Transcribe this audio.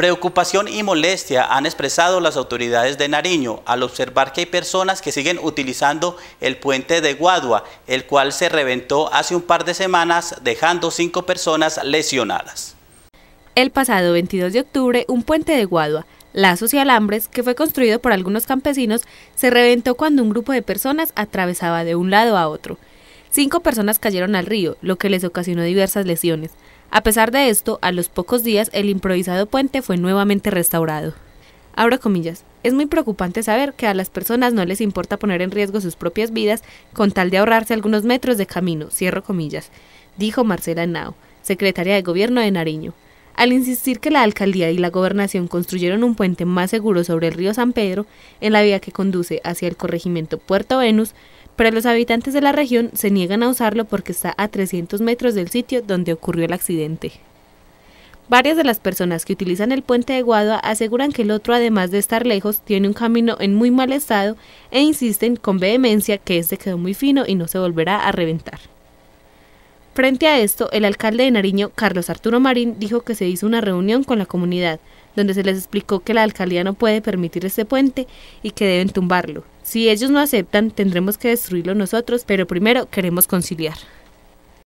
Preocupación y molestia han expresado las autoridades de Nariño al observar que hay personas que siguen utilizando el puente de Guadua, el cual se reventó hace un par de semanas dejando cinco personas lesionadas. El pasado 22 de octubre, un puente de Guadua, lazos y alambres, que fue construido por algunos campesinos, se reventó cuando un grupo de personas atravesaba de un lado a otro. Cinco personas cayeron al río, lo que les ocasionó diversas lesiones. A pesar de esto, a los pocos días el improvisado puente fue nuevamente restaurado. Ahora comillas. Es muy preocupante saber que a las personas no les importa poner en riesgo sus propias vidas con tal de ahorrarse algunos metros de camino, cierro comillas, dijo Marcela Nao, secretaria de Gobierno de Nariño. Al insistir que la alcaldía y la gobernación construyeron un puente más seguro sobre el río San Pedro, en la vía que conduce hacia el corregimiento Puerto Venus, pero los habitantes de la región se niegan a usarlo porque está a 300 metros del sitio donde ocurrió el accidente. Varias de las personas que utilizan el puente de Guadua aseguran que el otro, además de estar lejos, tiene un camino en muy mal estado e insisten con vehemencia que este quedó muy fino y no se volverá a reventar. Frente a esto, el alcalde de Nariño, Carlos Arturo Marín, dijo que se hizo una reunión con la comunidad, donde se les explicó que la alcaldía no puede permitir este puente y que deben tumbarlo. Si ellos no aceptan, tendremos que destruirlo nosotros, pero primero queremos conciliar.